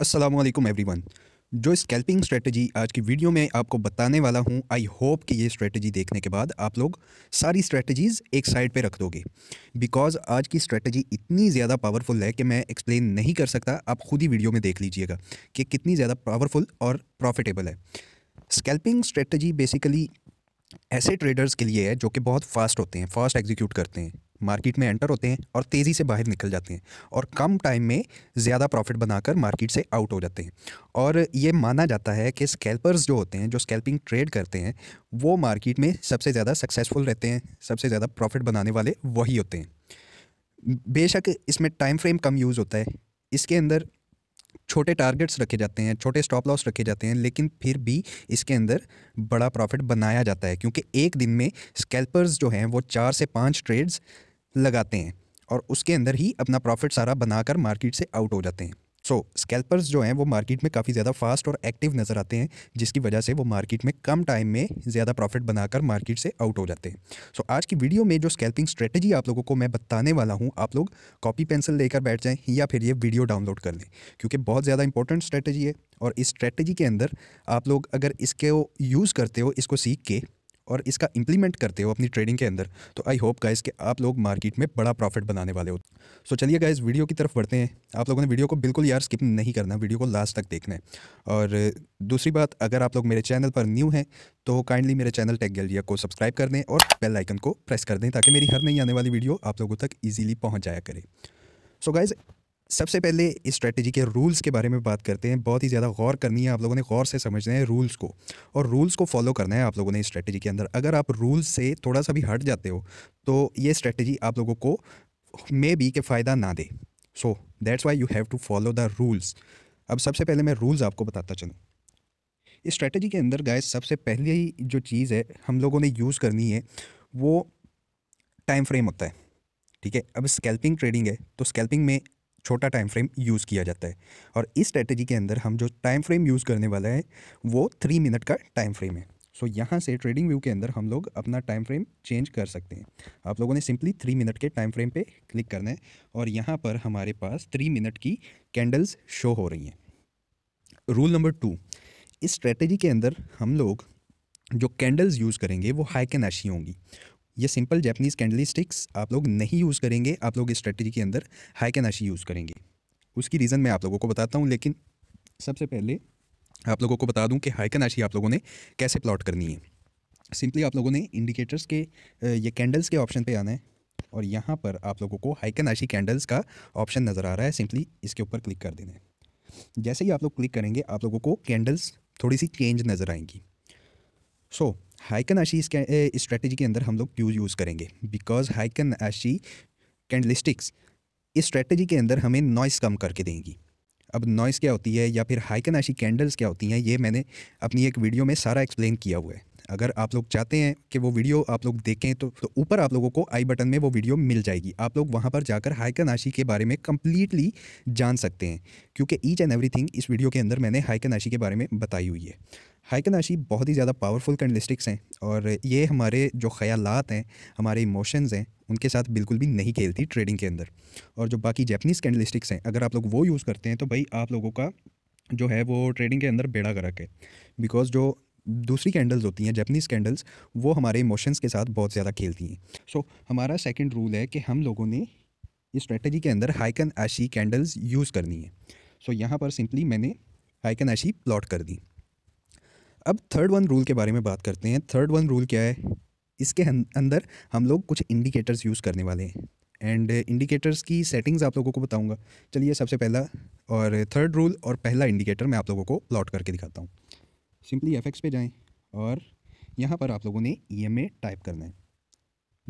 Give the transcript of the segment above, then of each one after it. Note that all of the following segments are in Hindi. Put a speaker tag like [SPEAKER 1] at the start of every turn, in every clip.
[SPEAKER 1] असलम एवरीवन जो स्कैल्पिंग स्ट्रेटजी आज की वीडियो में आपको बताने वाला हूं आई होप कि ये स्ट्रेटजी देखने के बाद आप लोग सारी स्ट्रेटजीज़ एक साइड पे रख दोगे बिकॉज आज की स्ट्रेटजी इतनी ज़्यादा पावरफुल है कि मैं एक्सप्लेन नहीं कर सकता आप खुद ही वीडियो में देख लीजिएगा कि कितनी ज़्यादा पावरफुल और प्रॉफिटेबल है स्कैल्पिंग स्ट्रेटजी बेसिकली ऐसे ट्रेडर्स के लिए है जो कि बहुत फास्ट होते हैं फास्ट एग्जीक्यूट करते हैं मार्केट में एंटर होते हैं और तेज़ी से बाहर निकल जाते हैं और कम टाइम में ज़्यादा प्रॉफिट बनाकर मार्केट से आउट हो जाते हैं और ये माना जाता है कि स्कैल्पर्स जो होते हैं जो स्कैल्पिंग ट्रेड करते हैं वो मार्केट में सबसे ज़्यादा सक्सेसफुल रहते हैं सबसे ज़्यादा प्रॉफिट बनाने वाले वही होते हैं बेशक इसमें टाइम फ्रेम कम यूज़ होता है इसके अंदर छोटे टारगेट्स रखे जाते हैं छोटे स्टॉप लॉस रखे जाते हैं लेकिन फिर भी इसके अंदर बड़ा प्रॉफिट बनाया जाता है क्योंकि एक दिन में स्कैल्पर्स जो हैं वो चार से पाँच ट्रेड्स लगाते हैं और उसके अंदर ही अपना प्रॉफिट सारा बनाकर मार्केट से आउट हो जाते हैं सो so, स्कैल्पर्स जो हैं वो मार्केट में काफ़ी ज़्यादा फास्ट और एक्टिव नज़र आते हैं जिसकी वजह से वो मार्केट में कम टाइम में ज़्यादा प्रॉफिट बनाकर मार्केट से आउट हो जाते हैं सो so, आज की वीडियो में जो स्कैल्पिंग स्ट्रेटजी आप लोगों को मैं बताने वाला हूँ आप लोग कॉपी पेंसिल लेकर बैठ जाएँ या फिर ये वीडियो डाउनलोड कर लें क्योंकि बहुत ज़्यादा इंपॉर्टेंट स्ट्रेटजी है और इस स्ट्रेटजी के अंदर आप लोग अगर इसके यूज़ करते हो इसको सीख के और इसका इंप्लीमेंट करते हो अपनी ट्रेडिंग के अंदर तो आई होप गाइज़ कि आप लोग मार्केट में बड़ा प्रॉफिट बनाने वाले हो सो चलिए गाइज़ वीडियो की तरफ बढ़ते हैं आप लोगों ने वीडियो को बिल्कुल यार स्किप नहीं करना वीडियो को लास्ट तक देखना है और दूसरी बात अगर आप लोग मेरे चैनल पर न्यू हैं तो काइंडली मेरे चैनल टेक गैलरिया को सब्सक्राइब कर दें और बेल आइकन को प्रेस कर दें ताकि मेरी हर नई आने वाली वीडियो आप लोगों तक ईजिली पहुँच जाया करे सो so गाइज़ सबसे पहले इस स्ट्रैटेजी के रूल्स के बारे में बात करते हैं बहुत ही ज़्यादा गौर करनी है आप लोगों ने गौर से समझना है रूल्स को और रूल्स को फॉलो करना है आप लोगों ने इस स्ट्रेटजी के अंदर अगर आप रूल्स से थोड़ा सा भी हट जाते हो तो ये स्ट्रेटजी आप लोगों को मे बी के फ़ायदा ना दे so that's why you have to follow the rules अब सबसे पहले मैं रूल्स आपको बताता चलूँ इस स्ट्रैटेजी के अंदर गाय सबसे पहले ही जो चीज़ है हम लोगों ने यूज़ करनी है वो टाइम फ्रेम होता है ठीक है अब स्कैल्पिंग ट्रेडिंग है तो स्कैल्पिंग में छोटा टाइम फ्रेम यूज़ किया जाता है और इस स्ट्रेटजी के अंदर हम जो टाइम फ्रेम यूज़ करने वाला है वो थ्री मिनट का टाइम फ्रेम है सो so, यहाँ से ट्रेडिंग व्यू के अंदर हम लोग अपना टाइम फ्रेम चेंज कर सकते हैं आप लोगों ने सिंपली थ्री मिनट के टाइम फ्रेम पे क्लिक करना है और यहाँ पर हमारे पास थ्री मिनट की कैंडल्स शो हो रही हैं रूल नंबर टू इस स्ट्रेटजी के अंदर हम लोग जो कैंडल्स यूज़ करेंगे वो हाई कैनाशी होंगी ये सिंपल जैपनीज़ कैंडली स्टिक्स आप लोग नहीं यूज़ करेंगे आप लोग इस स्ट्रेटजी के अंदर हाइकेनाशी यूज़ करेंगे उसकी रीज़न मैं आप लोगों को बताता हूँ लेकिन सबसे पहले आप लोगों को बता दूँ कि हाई हाइकनाशी आप लोगों ने कैसे प्लॉट करनी है सिंपली आप लोगों ने इंडिकेटर्स के ये कैंडल्स के ऑप्शन पर आना है और यहाँ पर आप लोगों को नाशी कैंडल्स का ऑप्शन नज़र आ रहा है सिंपली इसके ऊपर क्लिक कर देना है जैसे ही आप लोग क्लिक करेंगे आप लोगों को कैंडल्स थोड़ी सी चेंज नज़र आएंगी सो so, हाइकन आशी स्ट्रेटजी के अंदर हम लोग क्यों यूज़ करेंगे बिकॉज हाइकन आशी कैंडलिस्टिक्स इस स्ट्रेटजी के अंदर हमें नॉइस कम करके देंगी अब नॉइस क्या होती है या फिर हाइकन आशी कैंडल्स क्या होती हैं ये मैंने अपनी एक वीडियो में सारा एक्सप्लेन किया हुआ है अगर आप लोग चाहते हैं कि वो वीडियो आप लोग देखें तो, तो ऊपर तो आप लोगों को आई बटन में वो वीडियो मिल जाएगी आप लोग वहाँ पर जाकर हाइकन आशी के बारे में कम्प्लीटली जान सकते हैं क्योंकि ईच एंड एवरीथिंग इस वीडियो के अंदर मैंने हाइकन आशी के बारे में बताई हुई है हाइकनाशी बहुत ही ज़्यादा पावरफुल कैंडलिस्टिक्स हैं और ये हमारे जो ख्याल हैं हमारे इमोशंस हैं उनके साथ बिल्कुल भी नहीं खेलती ट्रेडिंग के अंदर और जो बाकी जैपनीज़ कैंडलिस्टिक्स हैं अगर आप लोग वो यूज़ करते हैं तो भाई आप लोगों का जो है वो ट्रेडिंग के अंदर बेड़ा गर्क है बिकॉज जो दूसरी कैंडल्स होती हैं जैपनीज़ कैंडल्स वो हमारे इमोशंस के साथ बहुत ज़्यादा खेलती हैं सो so, हमारा सेकंड रूल है कि हम लोगों ने इस स्ट्रेटजी के अंदर हाइकन आशी कैंडल्स यूज़ करनी है सो so, यहाँ पर सिंपली मैंने हाइकन आशी प्लॉट कर दी अब थर्ड वन रूल के बारे में बात करते हैं थर्ड वन रूल क्या है इसके अं-, अंदर हम लोग कुछ इंडिकेटर्स यूज़ करने वाले हैं एंड इंडिकेटर्स की सेटिंग्स आप लोगों को बताऊंगा चलिए सबसे पहला और थर्ड रूल और पहला इंडिकेटर मैं आप लोगों को प्लॉट करके दिखाता हूँ सिंपली एफ पे जाएँ और यहाँ पर आप लोगों ने ई टाइप करना है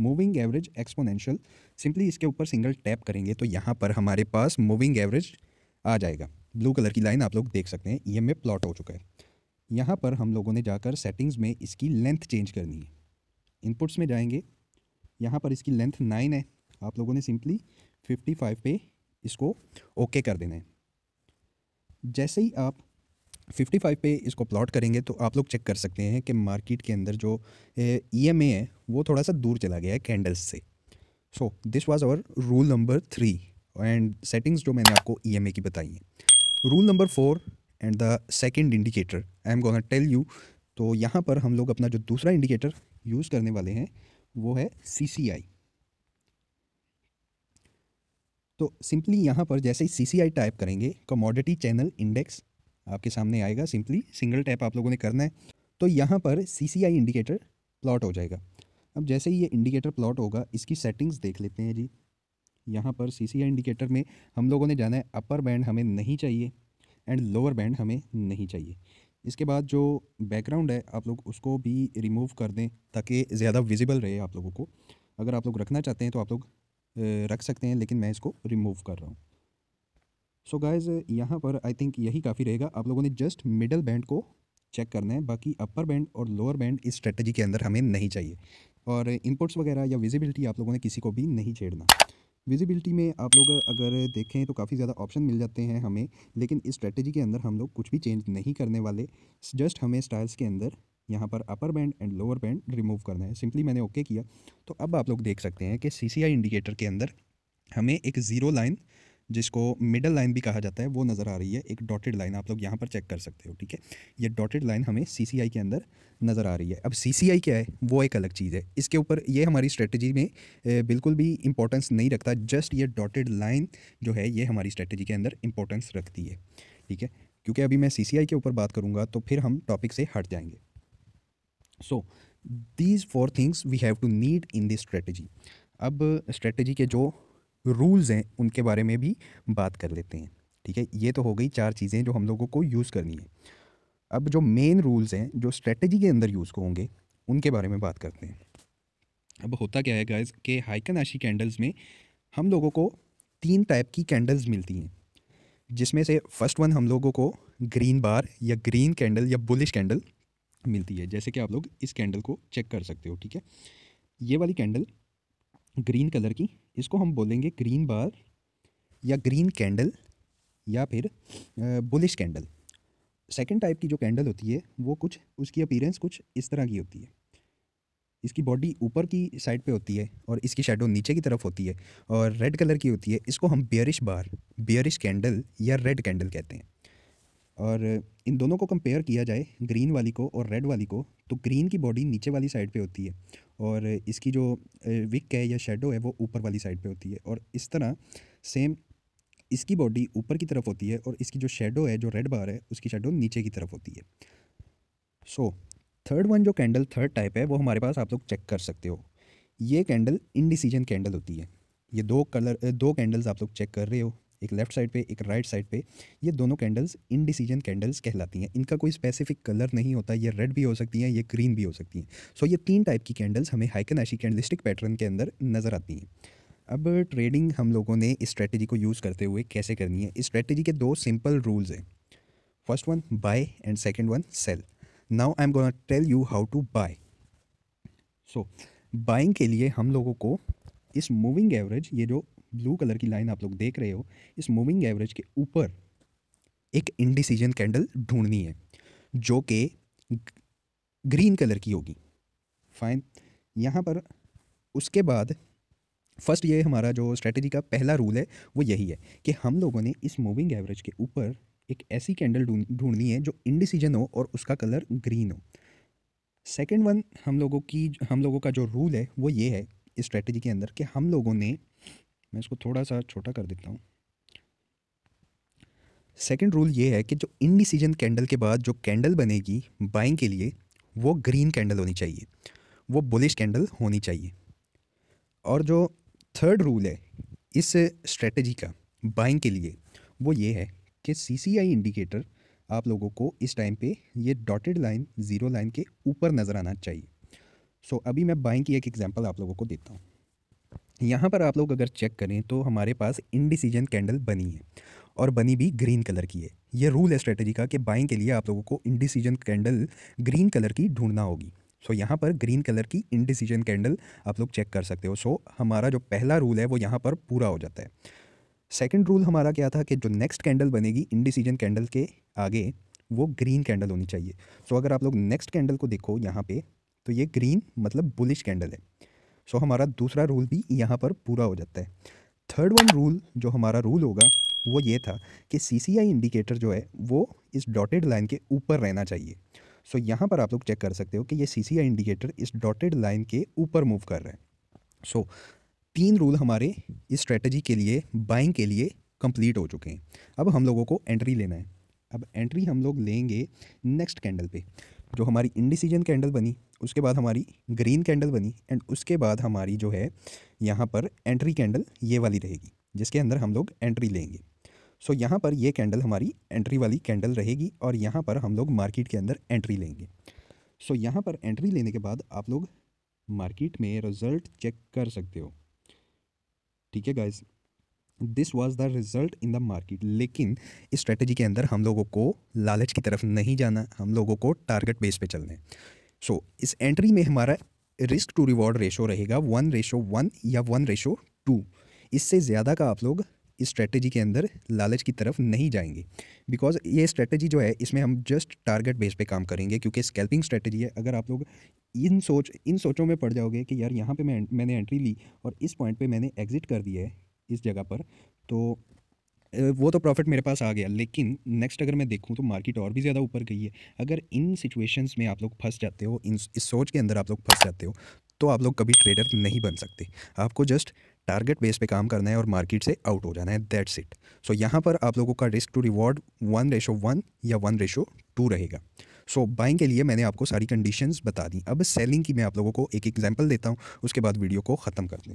[SPEAKER 1] मूविंग एवरेज एक्सपोनेंशियल सिंपली इसके ऊपर सिंगल टैप करेंगे तो यहाँ पर हमारे पास मूविंग एवरेज आ जाएगा ब्लू कलर की लाइन आप लोग देख सकते हैं ई प्लॉट हो चुका है यहाँ पर हम लोगों ने जाकर सेटिंग्स में इसकी लेंथ चेंज करनी है इनपुट्स में जाएंगे यहाँ पर इसकी लेंथ नाइन है आप लोगों ने सिंपली फिफ्टी फाइव पे इसको ओके okay कर देना है जैसे ही आप फिफ्टी फाइव पे इसको प्लॉट करेंगे तो आप लोग चेक कर सकते हैं कि मार्केट के अंदर जो ई एम ए e है वो थोड़ा सा दूर चला गया है कैंडल्स से so this was our rule number three and settings जो मैंने आपको ई एम ए की बताई हैं rule number four and the second indicator I am gonna tell you तो यहाँ पर हम लोग अपना जो दूसरा इंडिकेटर यूज़ करने वाले हैं वो है सी सी आई तो सिंपली यहाँ पर जैसे ही सी सी आई टाइप करेंगे कमोडिटी चैनल इंडेक्स आपके सामने आएगा सिंपली सिंगल टैप आप लोगों ने करना है तो यहाँ पर सी सी आई इंडिकेटर प्लॉट हो जाएगा अब जैसे ही ये इंडिकेटर प्लॉट होगा इसकी सेटिंग्स देख लेते हैं जी यहाँ पर सी सी आई इंडिकेटर में हम लोगों ने जाना है अपर बैंड हमें नहीं चाहिए एंड लोअर बैंड हमें नहीं चाहिए इसके बाद जो बैकग्राउंड है आप लोग उसको भी रिमूव कर दें ताकि ज़्यादा विजिबल रहे आप लोगों को अगर आप लोग रखना चाहते हैं तो आप लोग रख सकते हैं लेकिन मैं इसको रिमूव कर रहा हूँ सो गाइज यहाँ पर आई थिंक यही काफ़ी रहेगा आप लोगों ने जस्ट मिडल बैंड को चेक करना है बाकी अपर बैंड और लोअर बैंड इस स्ट्रेटजी के अंदर हमें नहीं चाहिए और इनपुट्स वगैरह या विजिबिलिटी आप लोगों ने किसी को भी नहीं छेड़ना विजिबिलिटी में आप लोग अगर देखें तो काफ़ी ज़्यादा ऑप्शन मिल जाते हैं हमें लेकिन इस स्ट्रैटेजी के अंदर हम लोग कुछ भी चेंज नहीं करने वाले जस्ट हमें स्टाइल्स के अंदर यहाँ पर upper band and lower band remove करना है सिंपली मैंने ओके किया तो अब आप लोग देख सकते हैं कि सी इंडिकेटर के अंदर हमें एक ज़ीरो लाइन जिसको मिडल लाइन भी कहा जाता है वो नज़र आ रही है एक डॉटेड लाइन आप लोग यहाँ पर चेक कर सकते हो ठीक है ये डॉटेड लाइन हमें सी के अंदर नज़र आ रही है अब सी क्या है वो एक अलग चीज़ है इसके ऊपर ये हमारी स्ट्रेटजी में बिल्कुल भी इंपॉर्टेंस नहीं रखता जस्ट ये डॉटेड लाइन जो है ये हमारी स्ट्रेटजी के अंदर इंपॉर्टेंस रखती है ठीक है क्योंकि अभी मैं सी के ऊपर बात करूँगा तो फिर हम टॉपिक से हट जाएंगे so these four things we have to need in this strategy अब स्ट्रेटजी के जो रूल्स हैं उनके बारे में भी बात कर लेते हैं ठीक है ये तो हो गई चार चीज़ें जो हम लोगों को यूज़ करनी है अब जो मेन रूल्स हैं जो स्ट्रेटजी के अंदर यूज़ होंगे उनके बारे में बात करते हैं अब होता क्या है गाइज के आशी कैंडल्स में हम लोगों को तीन टाइप की कैंडल्स मिलती हैं जिसमें से फर्स्ट वन हम लोगों को ग्रीन बार या ग्रीन कैंडल या बुलिश कैंडल मिलती है जैसे कि आप लोग इस कैंडल को चेक कर सकते हो ठीक है ये वाली कैंडल ग्रीन कलर की इसको हम बोलेंगे ग्रीन बार या ग्रीन कैंडल या फिर बुलिश कैंडल सेकंड टाइप की जो कैंडल होती है वो कुछ उसकी अपीरेंस कुछ इस तरह की होती है इसकी बॉडी ऊपर की साइड पे होती है और इसकी शेडो नीचे की तरफ होती है और रेड कलर की होती है इसको हम बियरिश बार बियरिश कैंडल या रेड कैंडल कहते हैं और इन दोनों को कंपेयर किया जाए ग्रीन वाली को और रेड वाली को तो ग्रीन की बॉडी नीचे वाली साइड पे होती है और इसकी जो विक है या शेडो है वो ऊपर वाली साइड पे होती है और इस तरह सेम इसकी बॉडी ऊपर की तरफ होती है और इसकी जो शेडो है जो रेड बार है उसकी शेडो नीचे की तरफ होती है सो थर्ड वन जो कैंडल थर्ड टाइप है वो हमारे पास आप लोग चेक कर सकते हो ये कैंडल इनडिसीजन कैंडल होती है ये दो कलर दो कैंडल्स आप लोग चेक कर रहे हो एक लेफ्ट साइड पे एक राइट साइड पे ये दोनों कैंडल्स इनडिसीजन कैंडल्स कहलाती हैं इनका कोई स्पेसिफिक कलर नहीं होता ये रेड भी हो सकती हैं ये ग्रीन भी हो सकती हैं सो ये तीन टाइप की कैंडल्स हमें हाइकनाशी कैंडलिस्टिक पैटर्न के अंदर नज़र आती हैं अब ट्रेडिंग हम लोगों ने इस स्ट्रेटेजी को यूज़ करते हुए कैसे करनी है इस स्ट्रेटेजी के दो सिंपल रूल्स हैं first one buy and second one sell now I am gonna tell you how to buy so buying के लिए हम लोगों को इस मूविंग एवरेज ये जो ब्लू कलर की लाइन आप लोग देख रहे हो इस मूविंग एवरेज के ऊपर एक इंडिसीजन कैंडल ढूंढनी है जो कि ग्रीन कलर की होगी फाइन यहाँ पर उसके बाद फर्स्ट ये हमारा जो स्ट्रेटजी का पहला रूल है वो यही है कि हम लोगों ने इस मूविंग एवरेज के ऊपर एक ऐसी कैंडल ढूंढनी है जो इंडिसीजन हो और उसका कलर ग्रीन हो सेकेंड वन हम लोगों की हम लोगों का जो रूल है वो ये है इस स्ट्रेटजी के अंदर कि हम लोगों ने मैं इसको थोड़ा सा छोटा कर देता हूँ सेकंड रूल ये है कि जो इन डिसीजन कैंडल के बाद जो कैंडल बनेगी बाइंग के लिए वो ग्रीन कैंडल होनी चाहिए वो बुलिश कैंडल होनी चाहिए और जो थर्ड रूल है इस स्ट्रेटजी का बाइंग के लिए वो ये है कि सीसीआई इंडिकेटर आप लोगों को इस टाइम पे ये डॉटेड लाइन ज़ीरो लाइन के ऊपर नज़र आना चाहिए सो so, अभी मैं बाइंग की एक एग्जांपल आप लोगों को देता हूँ यहाँ पर आप लोग अगर चेक करें तो हमारे पास इनडिसीजन कैंडल बनी है और बनी भी ग्रीन कलर की है ये रूल है स्ट्रेटजी का कि बाइंग के लिए आप लोगों को इनडिसीजन कैंडल ग्रीन कलर की ढूंढना होगी सो so, यहाँ पर ग्रीन कलर की इनडिसीजन कैंडल आप लोग चेक कर सकते हो सो so, हमारा जो पहला रूल है वो यहाँ पर पूरा हो जाता है सेकंड रूल हमारा क्या था कि जो नेक्स्ट कैंडल बनेगी इनडिसीजन कैंडल के आगे वो ग्रीन कैंडल होनी चाहिए सो so, अगर आप लोग नेक्स्ट कैंडल को देखो यहाँ पे तो ये ग्रीन मतलब बुलिश कैंडल है सो so, हमारा दूसरा रूल भी यहाँ पर पूरा हो जाता है थर्ड वन रूल जो हमारा रूल होगा वो ये था कि सी सी आई इंडिकेटर जो है वो इस डॉटेड लाइन के ऊपर रहना चाहिए सो so, यहाँ पर आप लोग चेक कर सकते हो कि ये सी सी आई इंडिकेटर इस डॉटेड लाइन के ऊपर मूव कर रहे हैं सो so, तीन रूल हमारे इस स्ट्रेटजी के लिए बाइंग के लिए कंप्लीट हो चुके हैं अब हम लोगों को एंट्री लेना है अब एंट्री हम लोग लेंगे नेक्स्ट कैंडल पे जो हमारी इंडिसीजन कैंडल बनी उसके बाद हमारी ग्रीन कैंडल बनी एंड उसके बाद हमारी जो है यहाँ पर एंट्री कैंडल ये वाली रहेगी जिसके अंदर हम लोग एंट्री लेंगे सो so, यहाँ पर ये कैंडल हमारी एंट्री वाली कैंडल रहेगी और यहाँ पर हम लोग मार्केट के अंदर एंट्री लेंगे सो so, यहाँ पर एंट्री लेने के बाद आप लोग मार्केट में रिज़ल्ट चेक कर सकते हो ठीक है guys this was the result in the market लेकिन इस स्ट्रेटजी के अंदर हम लोगों को लालच की तरफ नहीं जाना हम लोगों को टारगेट बेस पे चलना है सो so, इस एंट्री में हमारा रिस्क टू रिवॉर्ड रेशो रहेगा वन रेशो वन या वन रेशो टू इससे ज़्यादा का आप लोग इस स्ट्रेटजी के अंदर लालच की तरफ नहीं जाएंगे बिकॉज ये स्ट्रेटजी जो है इसमें हम जस्ट टारगेट बेस पे काम करेंगे क्योंकि स्कैल्पिंग स्ट्रेटजी है अगर आप लोग इन सोच इन सोचों में पड़ जाओगे कि यार यहाँ पे मैं मैंने एंट्री ली और इस पॉइंट पे मैंने एग्जिट कर दिया है इस जगह पर तो वो तो प्रॉफिट मेरे पास आ गया लेकिन नेक्स्ट अगर मैं देखूँ तो मार्केट और भी ज़्यादा ऊपर गई है अगर इन सिचुएशंस में आप लोग फंस जाते हो इन इस सोच के अंदर आप लोग फंस जाते हो तो आप लोग कभी ट्रेडर नहीं बन सकते आपको जस्ट टारगेट बेस पे काम करना है और मार्केट से आउट हो जाना है दैट्स इट सो यहाँ पर आप लोगों का risk to reward one ratio one या वन रेशो टू रहेगा सो so, बाइंग के लिए मैंने आपको सारी कंडीशंस बता दी अब सेलिंग की मैं आप लोगों को एक एग्जांपल देता हूँ उसके बाद वीडियो को ख़त्म कर दें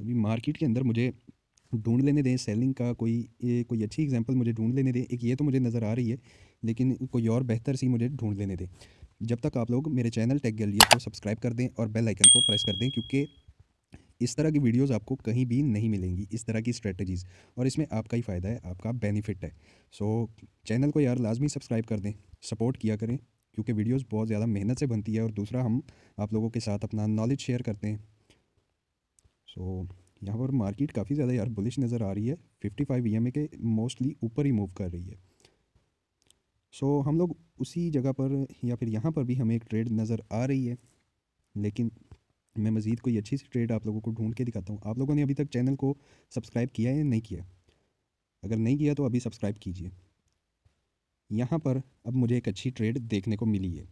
[SPEAKER 1] अभी मार्केट के अंदर मुझे ढूंढ लेने दें सेलिंग का कोई ए, कोई अच्छी एग्जांपल मुझे ढूंढ लेने दें एक ये तो मुझे नज़र आ रही है लेकिन कोई और बेहतर सी मुझे ढूंढ लेने दें जब तक आप लोग मेरे चैनल टेक गैलरी को सब्सक्राइब कर दें और बेल आइकन को प्रेस कर दें क्योंकि इस तरह की वीडियोस आपको कहीं भी नहीं मिलेंगी इस तरह की स्ट्रेटजीज़ और इसमें आपका ही फ़ायदा है आपका बेनिफिट है सो so, चैनल को यार लाजमी सब्सक्राइब कर दें सपोर्ट किया करें क्योंकि वीडियोस बहुत ज़्यादा मेहनत से बनती है और दूसरा हम आप लोगों के साथ अपना नॉलेज शेयर करते हैं सो तो यहाँ पर मार्केट काफ़ी ज़्यादा यार बुलिश नज़र आ रही है फिफ्टी फाइव ई के मोस्टली ऊपर ही मूव कर रही है सो so, हम लोग उसी जगह पर या फिर यहाँ पर भी हमें एक ट्रेड नज़र आ रही है लेकिन मैं मज़ीद कोई अच्छी सी ट्रेड आप लोगों को ढूंढ के दिखाता हूँ आप लोगों ने अभी तक चैनल को सब्सक्राइब किया है या नहीं किया अगर नहीं किया तो अभी सब्सक्राइब कीजिए यहाँ पर अब मुझे एक अच्छी ट्रेड देखने को मिली है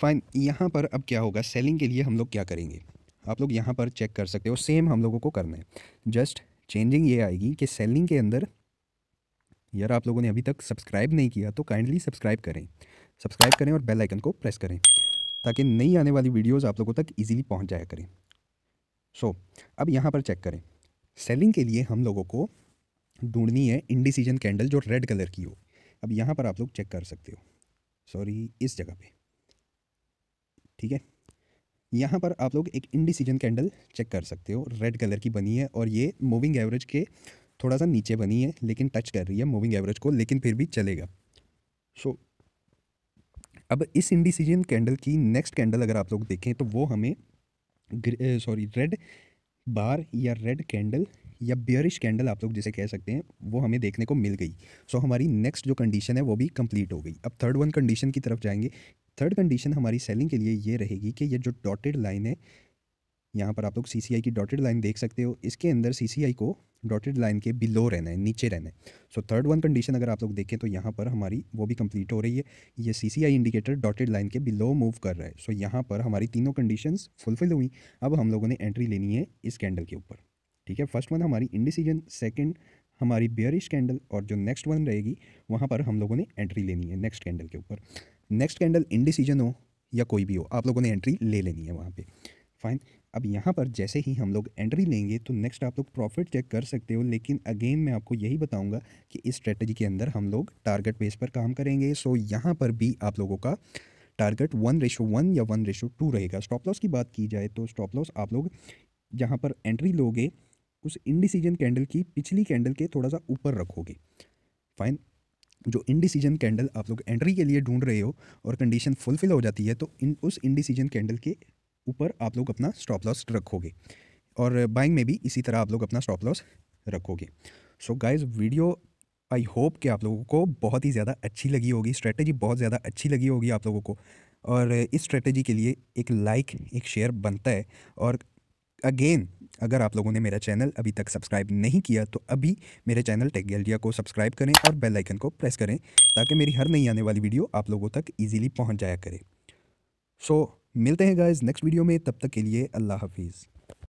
[SPEAKER 1] फ़ाइन यहाँ पर अब क्या होगा सेलिंग के लिए हम लोग क्या करेंगे आप लोग यहाँ पर चेक कर सकते हो सेम हम लोगों को करना है जस्ट चेंजिंग ये आएगी कि सेलिंग के अंदर यार आप लोगों ने अभी तक सब्सक्राइब नहीं किया तो काइंडली सब्सक्राइब करें सब्सक्राइब करें और बेल आइकन को प्रेस करें ताकि नई आने वाली वीडियोस आप लोगों तक इजीली पहुंच जाया करें सो so, अब यहाँ पर चेक करें सेलिंग के लिए हम लोगों को ढूंढनी है इंडिसीजन कैंडल जो रेड कलर की हो अब यहाँ पर आप लोग चेक कर सकते हो सॉरी इस जगह पे ठीक है यहाँ पर आप लोग एक इंडिसीजन कैंडल चेक कर सकते हो रेड कलर की बनी है और ये मूविंग एवरेज के थोड़ा सा नीचे बनी है लेकिन टच कर रही है मूविंग एवरेज को लेकिन फिर भी चलेगा सो so, अब इस इंडिसीजन कैंडल की नेक्स्ट कैंडल अगर आप लोग देखें तो वो हमें सॉरी रेड बार या रेड कैंडल या बियरिश कैंडल आप लोग जिसे कह सकते हैं वो हमें देखने को मिल गई सो so, हमारी नेक्स्ट जो कंडीशन है वो भी कंप्लीट हो गई अब थर्ड वन कंडीशन की तरफ जाएंगे थर्ड कंडीशन हमारी सेलिंग के लिए ये रहेगी कि ये जो डॉटेड लाइन है यहाँ पर आप लोग सी की डॉटेड लाइन देख सकते हो इसके अंदर सी को डॉटेड लाइन के बिलो रहना है नीचे रहना है सो थर्ड वन कंडीशन अगर आप लोग देखें तो यहाँ पर हमारी वो भी कंप्लीट हो रही है ये C C I indicator dotted line के बिलो मूव कर रहा है सो so, यहाँ पर हमारी तीनों कंडीशंस फुलफिल हुई अब हम लोगों ने एंट्री लेनी है इस कैंडल के ऊपर ठीक है फर्स्ट वन हमारी इंडिसीजन सेकेंड हमारी बियरिश कैंडल और जो नेक्स्ट वन रहेगी वहाँ पर हम लोगों ने एंट्री लेनी है नेक्स्ट कैंडल के ऊपर नेक्स्ट कैंडल इनडिसीजन हो या कोई भी हो आप लोगों ने एंट्री ले लेनी है वहाँ पे फाइन अब यहाँ पर जैसे ही हम लोग एंट्री लेंगे तो नेक्स्ट आप लोग प्रॉफिट चेक कर सकते हो लेकिन अगेन मैं आपको यही बताऊँगा कि इस स्ट्रेटजी के अंदर हम लोग टारगेट बेस पर काम करेंगे सो यहाँ पर भी आप लोगों का टारगेट वन रेशो वन या वन रेशो टू रहेगा स्टॉप लॉस की बात की जाए तो स्टॉप लॉस आप लोग जहाँ पर एंट्री लोगे उस इनडिसीजन कैंडल की पिछली कैंडल के थोड़ा सा ऊपर रखोगे फाइन जो इंडिसीजन कैंडल आप लोग एंट्री के लिए ढूंढ रहे हो और कंडीशन फुलफिल हो जाती है तो इन उस इंडिसीजन कैंडल के ऊपर आप लोग अपना स्टॉप लॉस रखोगे और बाइंग में भी इसी तरह आप लोग अपना स्टॉप लॉस रखोगे so guys video I hope कि आप लोगों को बहुत ही ज़्यादा अच्छी लगी होगी स्ट्रैटेजी बहुत ज़्यादा अच्छी लगी होगी आप लोगों को और इस स्ट्रैटेजी के लिए एक लाइक एक शेयर बनता है और अगेन अगर आप लोगों ने मेरा चैनल अभी तक सब्सक्राइब नहीं किया तो अभी मेरे चैनल टेक गैलरिया को सब्सक्राइब करें और बेल आइकन को प्रेस करें ताकि मेरी हर नई आने वाली वीडियो आप लोगों तक ईजिली पहुँच जाया करे सो so, मिलते हैं गाइज नेक्स्ट वीडियो में तब तक के लिए अल्लाह हाफिज़